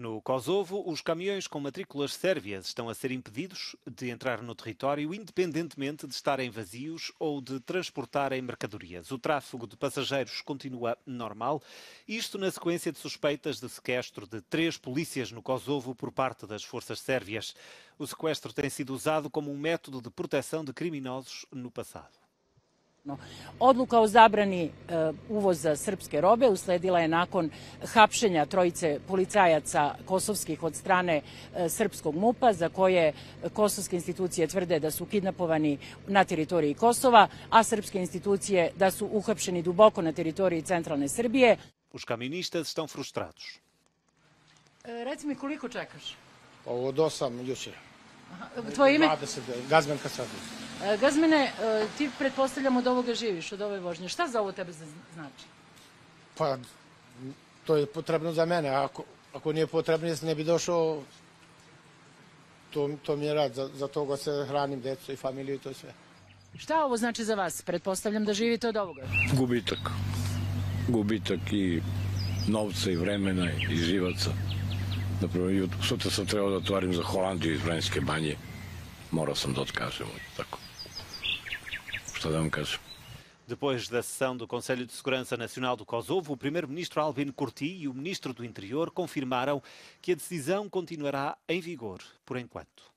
No Kosovo, os caminhões com matrículas sérvias estão a ser impedidos de entrar no território, independentemente de estarem vazios ou de transportarem mercadorias. O tráfego de passageiros continua normal, isto na sequência de suspeitas de sequestro de três polícias no Kosovo por parte das forças sérvias. O sequestro tem sido usado como um método de proteção de criminosos no passado. Odluka o zabrani e, uvoza srpske robe usledila je nakon hapšenja trojice policajaca kosovskih od strane e, srpskog MUPA za koje kosovske institucije tvrde da su kidnapovani na teritoriji Kosova, a srpske institucije da su uhapšeni duboko na teritoriji centralne Srbije. Os caministas estão frustrados. E, reci mi koliko čekaš? Pa od 8 juče. Tvoje ime? 20, Gazmenka Sadovska. E, Gazmine, e, ti pretpostavljam od ovoga živiš, od ove vožnje. Šta za ovo tebe znači? Pa, to je potrebno za mene. Ako, ako nije potrebno, jes ne bi došao, to, to mi je rad. Za, za toga se hranim decu i familiju i to sve. Šta ovo znači za vas? Pretpostavljam da živite od ovoga. Gubitak. Gubitak i novca i vremena i živaca. Napravo, da sutra sam trebao da otvarim za Holandiju iz Vrenjske banje. Morao sam da otkažem. Tako. É caso. Depois da sessão do Conselho de Segurança Nacional do Kosovo, o primeiro-ministro Albin Kurti e o ministro do Interior confirmaram que a decisão continuará em vigor por enquanto.